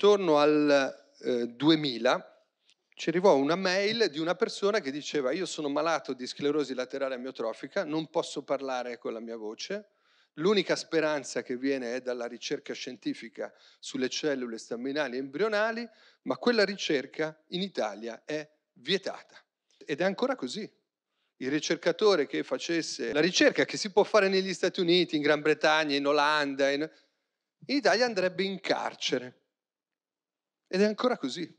intorno al eh, 2000 ci arrivò una mail di una persona che diceva io sono malato di sclerosi laterale amiotrofica, non posso parlare con la mia voce, l'unica speranza che viene è dalla ricerca scientifica sulle cellule staminali e embrionali, ma quella ricerca in Italia è vietata ed è ancora così. Il ricercatore che facesse la ricerca che si può fare negli Stati Uniti, in Gran Bretagna, in Olanda, in, in Italia andrebbe in carcere ed è ancora così.